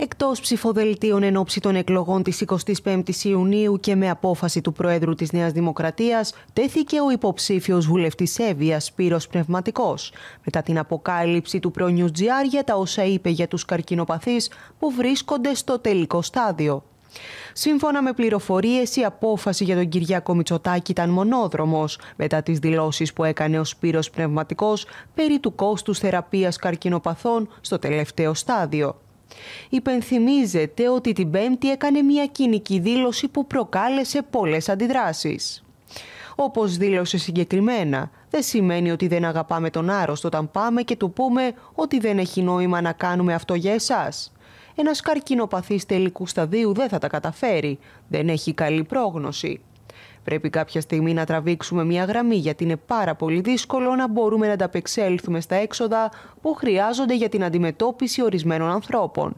Εκτός ψηφοδελτίων εν ώψη των εκλογών της 25η Ιουνίου και με απόφαση του Προέδρου της Νέας Δημοκρατίας, τέθηκε ο υποψήφιος βουλευτής Εύβοια Σπύρος Πνευματικός, μετά την αποκάλυψη του προ νιουτζιαρ για τα όσα είπε για τους καρκινοπαθείς που βρίσκονται στο τελικό στάδιο. Σύμφωνα με πληροφορίες, η απόφαση για τον Κυριακό Μητσοτάκη ήταν μονόδρομος μετά τις δηλώσεις που έκανε ο Σπύρος Πνευματικός περί του κόστους θεραπείας καρκινοπαθών στο τελευταίο στάδιο. Υπενθυμίζεται ότι την Πέμπτη έκανε μια κοινική δήλωση που προκάλεσε πολλές αντιδράσεις. Όπως δήλωσε συγκεκριμένα, δεν σημαίνει ότι δεν αγαπάμε τον άρρωστο όταν πάμε και του πούμε ότι δεν έχει νόημα να κάνουμε αυτό για εσάς. Ένας καρκινοπαθής τελικού σταδίου δεν θα τα καταφέρει, δεν έχει καλή πρόγνωση. Πρέπει κάποια στιγμή να τραβήξουμε μια γραμμή γιατί είναι πάρα πολύ δύσκολο να μπορούμε να ανταπεξέλθουμε στα έξοδα που χρειάζονται για την αντιμετώπιση ορισμένων ανθρώπων.